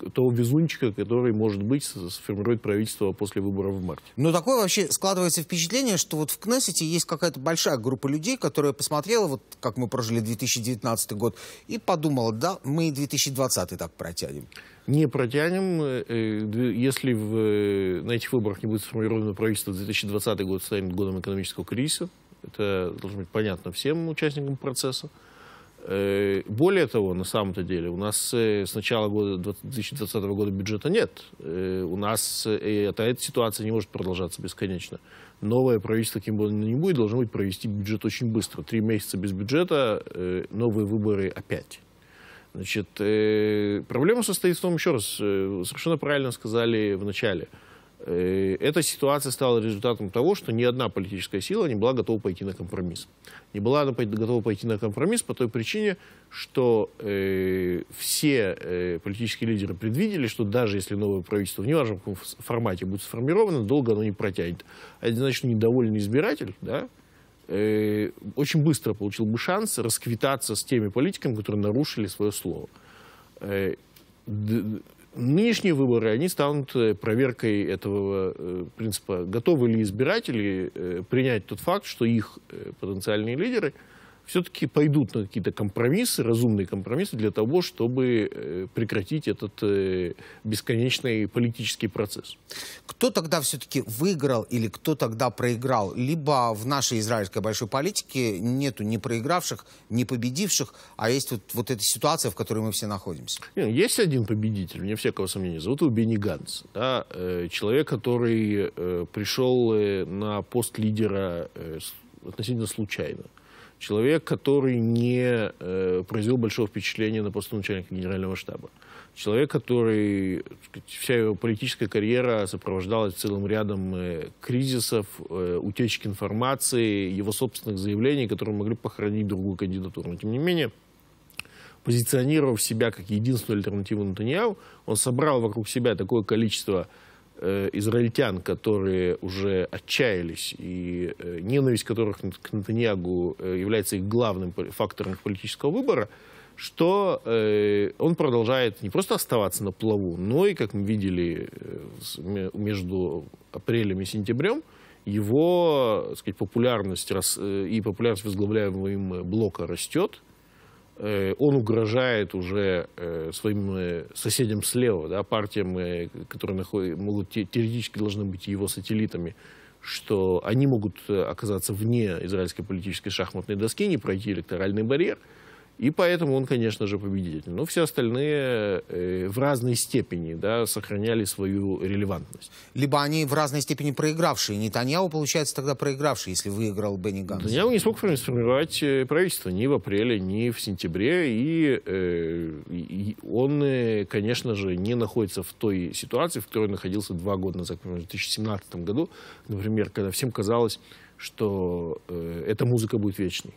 э, того везунчика, который, может быть, сформирует правительство после выборов в марте. Ну, такое вообще складывается впечатление, что вот в Кнессете есть какая-то большая группа людей, которая посмотрела, вот как мы прожили 2019 год, и подумала, да, мы 2020 так протянем не протянем. Э, э, если в, э, на этих выборах не будет сформировано правительство, 2020 год станет годом экономического кризиса. Это должно быть понятно всем участникам процесса. Более того, на самом-то деле, у нас с начала года, 2020 года бюджета нет. У нас эта, эта ситуация не может продолжаться бесконечно. Новое правительство, кем бы оно ни будет, должно быть провести бюджет очень быстро. Три месяца без бюджета, новые выборы опять. Значит, э, проблема состоит в том, еще раз, э, совершенно правильно сказали в начале, э, эта ситуация стала результатом того, что ни одна политическая сила не была готова пойти на компромисс. Не была она готова пойти на компромисс по той причине, что э, все э, политические лидеры предвидели, что даже если новое правительство в неважном формате будет сформировано, долго оно не протянет. А Одиночный недовольный избиратель, да, Э, очень быстро получил бы шанс расквитаться с теми политиками, которые нарушили свое слово. Э, нынешние выборы, они станут э, проверкой этого принципа. Готовы ли избиратели принять тот факт, что их потенциальные лидеры – все-таки пойдут на какие-то компромиссы, разумные компромиссы для того, чтобы э, прекратить этот э, бесконечный политический процесс. Кто тогда все-таки выиграл или кто тогда проиграл? Либо в нашей израильской большой политике нету ни проигравших, ни победивших, а есть вот, вот эта ситуация, в которой мы все находимся. Есть один победитель, вне всякого сомнения, зовут его Бенни Ганс. Да, э, человек, который пришел на пост лидера относительно случайно. Человек, который не э, произвел большого впечатления на посту начальника генерального штаба. Человек, который, сказать, вся его политическая карьера сопровождалась целым рядом э, кризисов, э, утечек информации, его собственных заявлений, которые могли похоронить другую кандидатуру. Но тем не менее, позиционировав себя как единственную альтернативу Натаньяу, он собрал вокруг себя такое количество Э, израильтян, которые уже отчаялись, и э, ненависть которых к Натаньягу э, является их главным фактором их политического выбора, что он продолжает не просто оставаться на плаву, но и, как мы видели между апрелем и сентябрем, его так сказать, популярность и популярность возглавляемого им блока растет – Э, он угрожает уже э, своим э, соседям слева, да, партиям, которые находят, могут, теоретически должны быть его сателлитами, что они могут оказаться вне израильской политической шахматной доски, не пройти электоральный барьер – и поэтому он, конечно же, победитель. Но все остальные э, в разной степени да, сохраняли свою релевантность. Либо они в разной степени проигравшие. Нетаньяу, получается, тогда проигравший, если выиграл Бенни Ганс. Нетаньяу не смог сформировать э, правительство ни в апреле, ни в сентябре. И, э, он, конечно же, не находится в той ситуации, в которой находился два года назад, в 2017 году, например, когда всем казалось, что эта музыка будет вечной.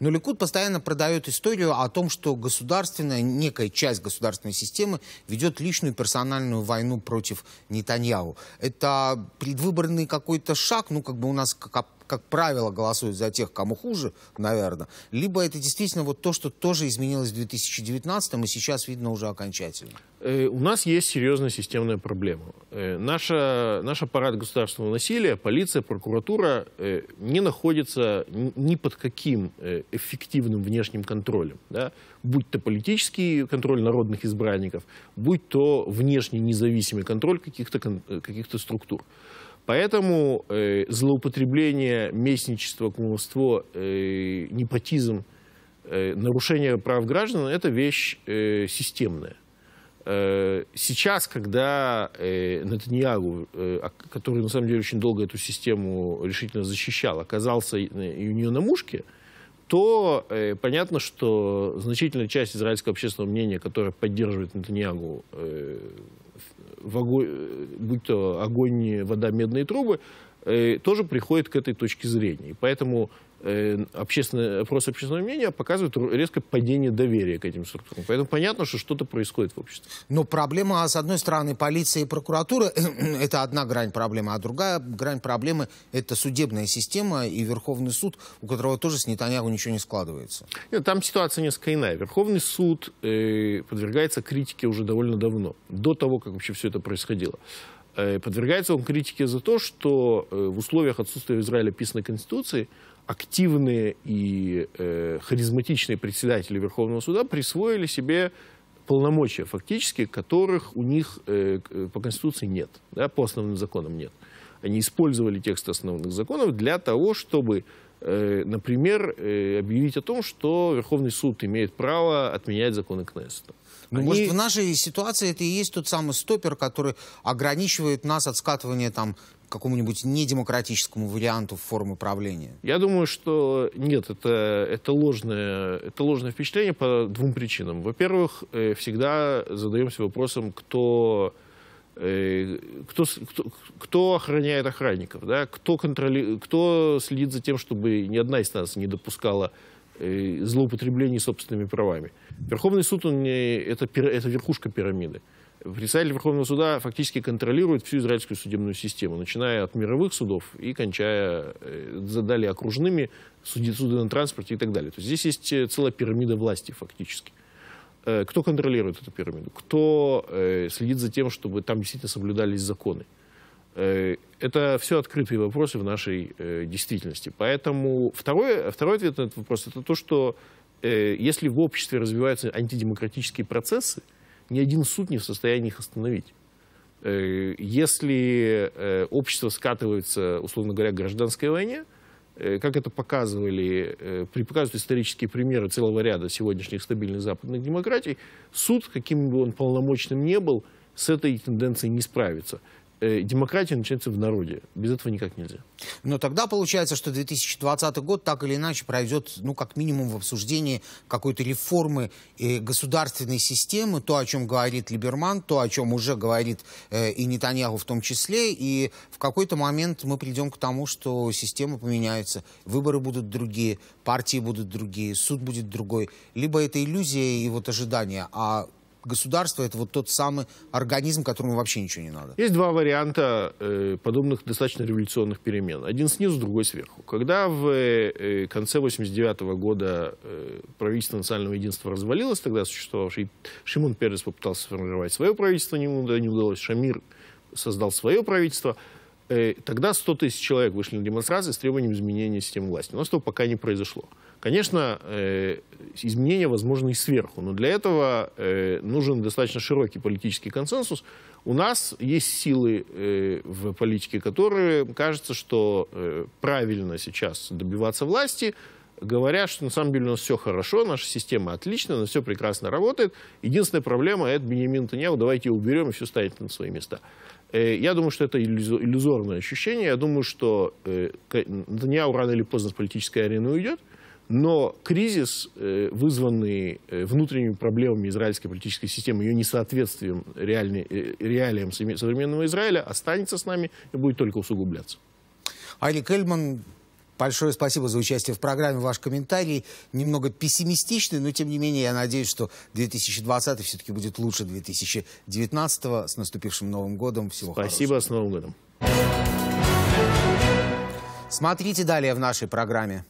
Но Ликуд постоянно продает историю о том, что государственная, некая часть государственной системы ведет личную персональную войну против Нетаньяу. Это предвыборный какой-то шаг, ну как бы у нас как как правило, голосуют за тех, кому хуже, наверное, либо это действительно вот то, что тоже изменилось в 2019 и сейчас видно уже окончательно. Э, у нас есть серьезная системная проблема. Э, наша, наш аппарат государственного насилия, полиция, прокуратура э, не находится ни под каким эффективным внешним контролем. Да? Будь то политический контроль народных избранников, будь то внешний независимый контроль каких-то каких структур. Поэтому э, злоупотребление, местничество, кумовство, э, нарушение прав граждан – это вещь системная. Э, сейчас, когда э, Натаньягу, э, который на самом деле очень долго эту систему решительно защищал, оказался и у нее на мушке, то понятно, что значительная часть израильского общественного мнения, которая поддерживает Натаньягу, в огонь, будь то огонь, вода, медные трубы, тоже приходит к этой точке зрения. И поэтому Э, общественный, опрос общественного мнения показывает резкое падение доверия к этим структурам. Поэтому понятно, что что-то происходит в обществе. Но проблема, с одной стороны, полиции и прокуратуры (clears throat) – это одна грань проблемы, а другая грань проблемы – это судебная система и Верховный суд, у которого тоже с Нетаньяху ничего не складывается. Нет, там ситуация несколько иная. Верховный суд э, подвергается критике уже довольно давно, до того, как вообще все это происходило. Э, подвергается он критике за то, что э, в условиях отсутствия в Израиле писанной конституции – активные и э, харизматичные председатели Верховного суда присвоили себе полномочия фактически, которых у них э, э, по Конституции нет, да, по основным законам нет. Они использовали текст основных законов для того, чтобы, э, например, э, объявить о том, что Верховный суд имеет право отменять законы Кнессета. Ну, и... может, в нашей ситуации это и есть тот самый стопер, который ограничивает нас от скатывания там какому-нибудь недемократическому варианту формы правления? Я думаю, что нет, это, это, ложное, это ложное впечатление по двум причинам. Во-первых, э, всегда задаемся вопросом, кто, э, кто, кто, кто охраняет охранников, да? кто, контроли, кто следит за тем, чтобы ни одна из нас не допускала Э, злоупотреблений собственными правами. Верховный суд, он это, это верхушка пирамиды. Представитель Верховного суда фактически контролирует всю израильскую судебную систему, начиная от мировых судов и кончая э, задали окружными, суды, суды на транспорте и так далее. То есть здесь есть э, целая пирамида власти фактически. Кто контролирует эту пирамиду? Кто следит за тем, чтобы там действительно соблюдались законы? Э, это все открытые вопросы в нашей э, действительности. Поэтому второй, второй ответ на этот вопрос – это то, что э, если в обществе развиваются антидемократические процессы, ни один суд не в состоянии их остановить. Если общество скатывается, условно говоря, к гражданской войне, как это показывали, показывают исторические примеры целого ряда сегодняшних стабильных западных демократий, суд, каким бы он полномочным не был, с этой тенденцией не справится. Э, демократия начинается в народе. Без этого никак нельзя. Но тогда получается, что 2020 год так или иначе пройдет, ну, как минимум в обсуждении какой-то реформы э, государственной системы, то, о чем говорит Либерман, то, о чем уже говорит э, и Нетаньяху в том числе, и в какой-то момент мы придем к тому, что система поменяется, выборы будут другие, партии будут другие, суд будет другой. Либо это иллюзия и вот ожидание, а Государство – это вот тот самый организм, которому вообще ничего не надо. Есть два варианта э, подобных достаточно революционных перемен. Один снизу, другой сверху. Когда в э, э конце 89 года э, правительство национального единства развалилось, тогда существовавший Шимон Перес попытался сформировать свое правительство, не, не удалось. Шамир создал свое правительство. Э, тогда 100 тысяч человек вышли на демонстрации с требованием изменения системы власти. Но этого пока не произошло. Конечно, э, изменения возможны и сверху, но для этого э, нужен достаточно широкий политический консенсус. У нас есть силы э, в политике, которые кажется, что правильно сейчас добиваться власти, говоря, что на самом деле у нас все хорошо, наша система отлична, она все прекрасно работает. Единственная проблема – это Бенемин Таньяу, давайте его уберем и все станет на свои места. Я думаю, что это иллюзорное ощущение. Я думаю, что Таньяу рано или поздно с политической арены уйдет. Но кризис, э, вызванный э, внутренними проблемами израильской политической системы, ее несоответствием реальной, э, реалиям современного Израиля, останется с нами и будет только усугубляться. Алик Эльман, большое спасибо за участие в программе. Ваш комментарий немного пессимистичный, но тем не менее я надеюсь, что 2020 все-таки будет лучше 2019 -го. С наступившим Новым годом. Всего спасибо, хорошего. Спасибо, с Новым годом. Смотрите далее в нашей программе.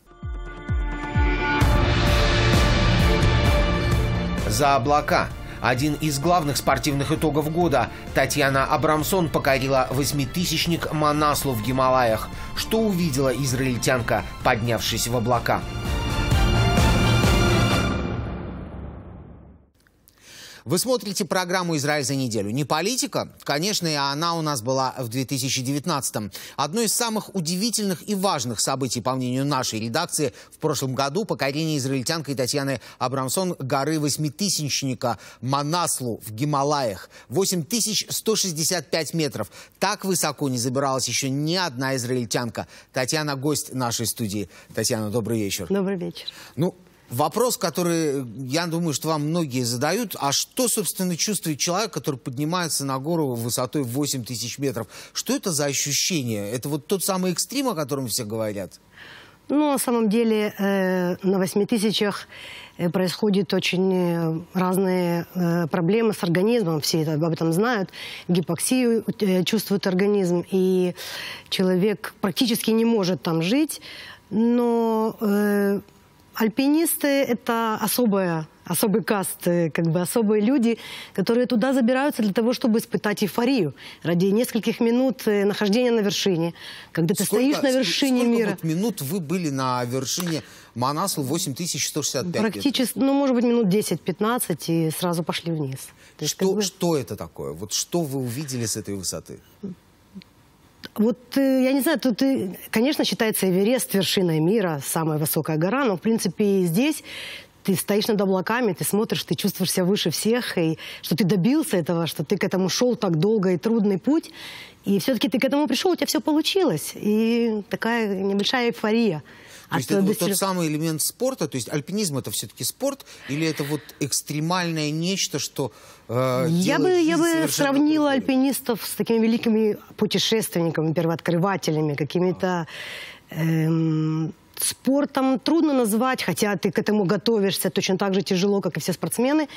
за облака. Один из главных спортивных итогов года Татьяна Абрамсон покорила восьмитысячник Манаслу в Гималаях. Что увидела израильтянка, поднявшись в облака? Вы смотрите программу «Израиль за неделю». Не политика, конечно, и она у нас была в 2019-м. Одно из самых удивительных и важных событий, по мнению нашей редакции, в прошлом году покорение израильтянкой Татьяны Абрамсон горы восьмитысячника Манаслу в Гималаях. 8165 метров. Так высоко не забиралась еще ни одна израильтянка. Татьяна – гость нашей студии. Татьяна, добрый вечер. Добрый вечер. Ну, Вопрос, который, я думаю, что вам многие задают, а что, собственно, чувствует человек, который поднимается на гору высотой 8 тысяч метров? Что это за ощущение? Это вот тот самый экстрим, о котором все говорят? Ну, на самом деле, э, на 8 тысячах э, происходят очень э, разные проблемы с организмом. Все об этом знают. Гипоксию чувствует организм. И человек практически не может там жить. Но... Альпинисты – это особая особый каст, э, как бы особые люди, которые туда забираются для того, чтобы испытать эйфорию ради нескольких минут э, нахождения на вершине, когда ты сколько, стоишь на вершине сколько мира. Сколько вот минут вы были на вершине Манасу 8165? Практически, лет. ну, может быть, минут 10-15 и сразу пошли вниз. что, как бы... что это такое? Вот что вы увидели с этой высоты? Вот, э, я не знаю, тут, э, конечно, считается Эверест вершиной мира, самая высокая гора, но, в принципе, и здесь ты стоишь над облаками, ты смотришь, ты чувствуешь себя выше всех, и что ты добился этого, что ты к этому шел так долго и трудный путь, и все-таки ты к этому пришел, у тебя все получилось, и такая небольшая эйфория – то а есть это тот самый элемент спорта, то есть альпинизм это все-таки спорт, или это вот экстремальное нечто, что э, я бы я бы сравнила другое. альпинистов с такими великими путешественниками, первооткрывателями, какими-то эм, спортом трудно назвать, хотя ты к этому готовишься точно так же тяжело, как и все спортсмены.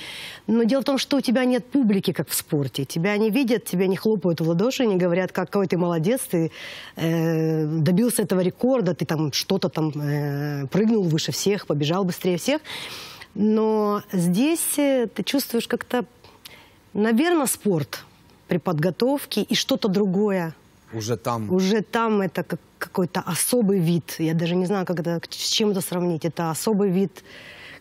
Но дело в том, что у тебя нет публики, как в спорте. Тебя не видят, тебя не хлопают в ладоши, не говорят, какой ты молодец, ты э, добился этого рекорда, ты там что-то там э, прыгнул выше всех, побежал быстрее всех. Но здесь э, ты чувствуешь как-то, наверное, спорт при подготовке и что-то другое уже там. Уже там это как какой-то особый вид. Я даже не знаю, как это, с чем это сравнить. Это особый вид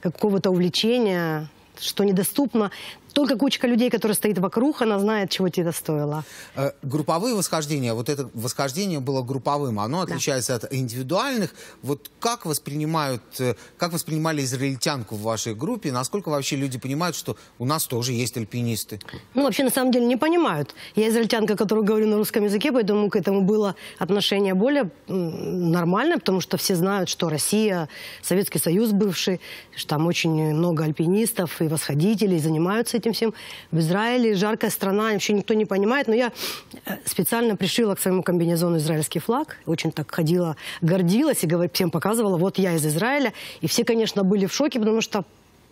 какого-то увлечения, что недоступно только кучка людей, которая стоит вокруг, она знает, чего тебе это стоило. Э, групповые восхождения, вот это восхождение было групповым, оно отличается да. от индивидуальных. Вот как воспринимают, э, как воспринимали израильтянку в вашей группе? Насколько вообще люди понимают, что у нас тоже есть альпинисты? Ну, вообще, на самом деле, не понимают. Я израильтянка, которую говорю на русском языке, поэтому к этому было отношение более нормальное, потому что все знают, что Россия, Советский Союз бывший, что там очень много альпинистов и восходителей занимаются этим всем. В Израиле жаркая страна, вообще никто не понимает. Но я э, специально пришила к своему комбинезону израильский флаг. Очень так ходила, гордилась и всем показывала, вот я из Израиля. И все, конечно, были в шоке, потому что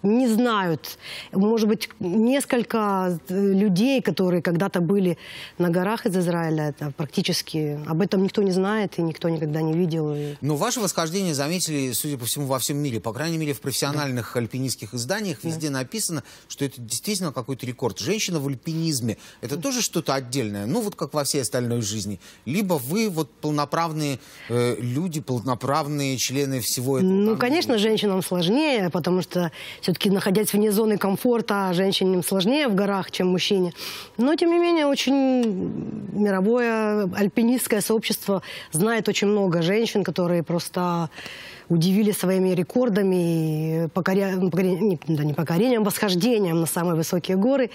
не знают. Может быть, несколько э, людей, которые когда-то были на горах из Израиля, это практически об этом никто не знает и никто никогда не видел. Но ваше восхождение заметили, судя по всему, во всем мире. По крайней мере, в профессиональных да. альпинистских изданиях везде да. написано, что это действительно какой-то рекорд. Женщина в альпинизме – это да. тоже что-то отдельное, ну вот как во всей остальной жизни. Либо вы вот полноправные э, люди, полноправные члены всего этого. Ну, конечно, женщинам сложнее, потому что все-таки, находясь вне зоны комфорта, а женщине сложнее в горах, чем мужчине. Но, тем не менее, очень мировое альпинистское сообщество знает очень много женщин, которые просто удивили своими рекордами, покоря... Ну, покоря... Не, да, не покорением, а восхождением на самые высокие горы.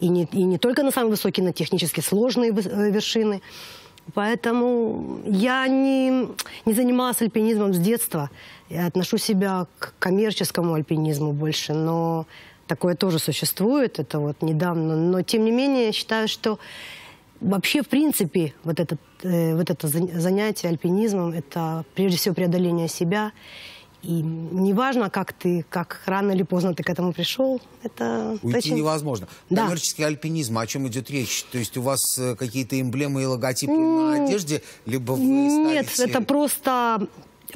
И не, и не только на самые высокие, на технически сложные э, вершины. Поэтому я не, не занималась альпинизмом с детства. Я отношу себя к коммерческому альпинизму больше, но такое тоже существует, это вот недавно. Но тем не менее, я считаю, что вообще, в принципе, вот, этот, э, вот это занятие альпинизмом – это прежде всего преодоление себя – и неважно, как ты, как рано или поздно ты к этому пришел, это... Уйти очень... невозможно. Да. Коммерческий альпинизм, о чем идет речь? То есть у вас э, какие-то эмблемы и логотипы mm -hmm. на ну, одежде, либо вы Нет, ставите... это просто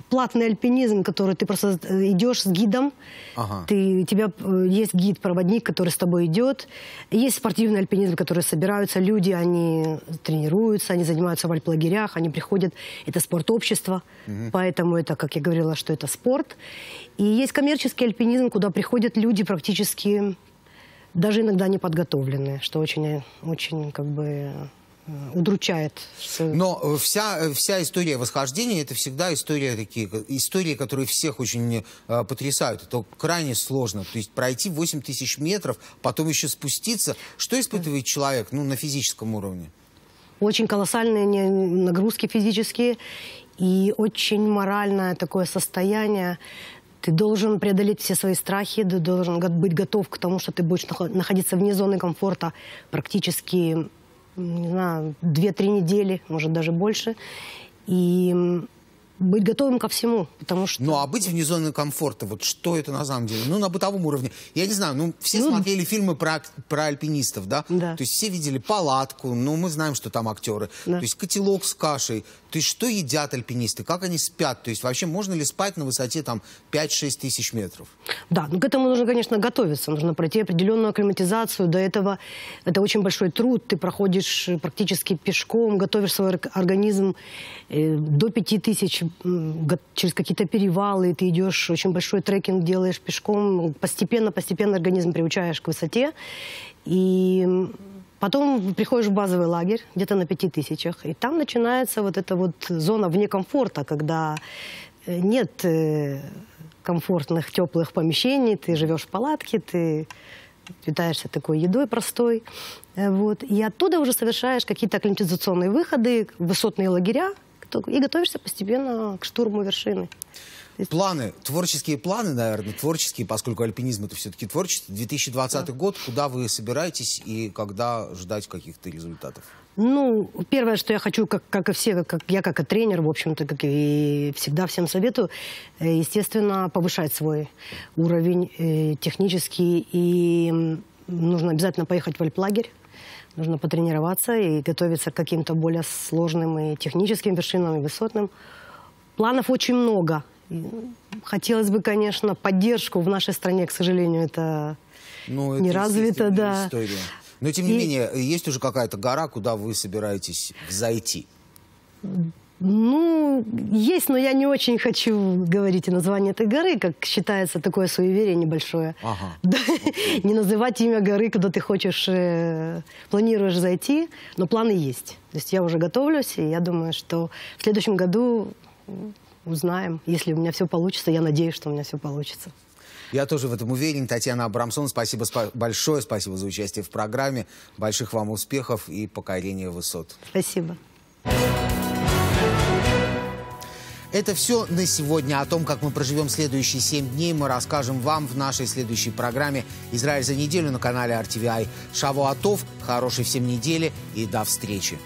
платный альпинизм, который ты просто э, идешь с гидом. Ага. Ты, у тебя э, есть гид-проводник, который с тобой идет. Есть спортивный альпинизм, который собираются люди, они тренируются, они занимаются в альплагерях, они приходят. Это спорт общества, угу. поэтому это, как я говорила, что это спорт. И есть коммерческий альпинизм, куда приходят люди практически даже иногда неподготовленные, что очень, э, очень как бы Э, удручает. Но э, вся, э, вся история восхождения это всегда история такие, истории, которые всех очень э, потрясают. Это крайне сложно. То есть пройти 8 тысяч метров, потом еще спуститься. Что испытывает человек ну, на физическом уровне? Очень колоссальные нагрузки физические и очень моральное такое состояние. Ты должен преодолеть все свои страхи, ты должен быть готов к тому, что ты будешь находиться вне зоны комфорта практически не знаю, 2-3 недели, может даже больше. И быть готовым ко всему, потому что... Ну, а быть вне зоны комфорта, вот что это на самом деле? Ну, на бытовом уровне. Я не знаю, ну, все ну, смотрели фильмы про, про альпинистов, да? да? То есть все видели палатку, ну, мы знаем, что там актеры. Да. То есть котелок с кашей. То есть что едят альпинисты, как они спят? То есть вообще можно ли спать на высоте там 5-6 тысяч метров? Да, ну, к этому нужно, конечно, готовиться. Нужно пройти определенную акклиматизацию. До этого это очень большой труд. Ты проходишь практически пешком, готовишь свой организм э, до 5 тысяч дальше э, через какие-то перевалы, ты идешь, очень большой трекинг делаешь пешком, постепенно-постепенно организм приучаешь к высоте. И Потом приходишь в базовый лагерь, где-то на пяти тысячах, и там начинается вот эта вот зона вне комфорта, когда э, нет э, комфортных теплых помещений, ты живешь в палатке, ты питаешься такой едой простой. Вот. И оттуда уже совершаешь какие-то акклиматизационные выходы, высотные лагеря, и готовишься постепенно к штурму вершины. Планы, творческие планы, наверное, творческие, поскольку альпинизм это все-таки творчество. 2020 да. год, куда вы собираетесь и когда ждать каких-то результатов? Ну, первое, что я хочу, как, как и все, как я как и тренер, в общем-то, как и всегда всем советую, э, естественно, повышать свой уровень э, технический. И нужно обязательно поехать в альплагерь. Нужно потренироваться и готовиться к каким-то более сложным и техническим вершинам, и высотным. Планов очень много. Хотелось бы, конечно, поддержку. В нашей стране, к сожалению, это ну, не развито. Да. История. Но, тем не и... менее, есть уже какая-то гора, куда вы собираетесь взойти? Ну, есть, но я не очень хочу говорить о названии этой горы, как считается такое суеверие небольшое. Ага. (laughs) Да, не называть имя горы, куда ты хочешь, э, планируешь зайти, но планы есть. То есть я уже готовлюсь, и я думаю, что в следующем году узнаем. Если у меня все получится, я надеюсь, что у меня все получится. Я тоже в этом уверен. Татьяна Абрамсон, спасибо спа большое, спасибо за участие в программе. Больших вам успехов и покорения высот. Спасибо. Это все на сегодня. О том, как мы проживем следующие 7 дней, мы расскажем вам в нашей следующей программе «Израиль за неделю» на канале RTVI. Шавуатов, хорошей всем недели и до встречи.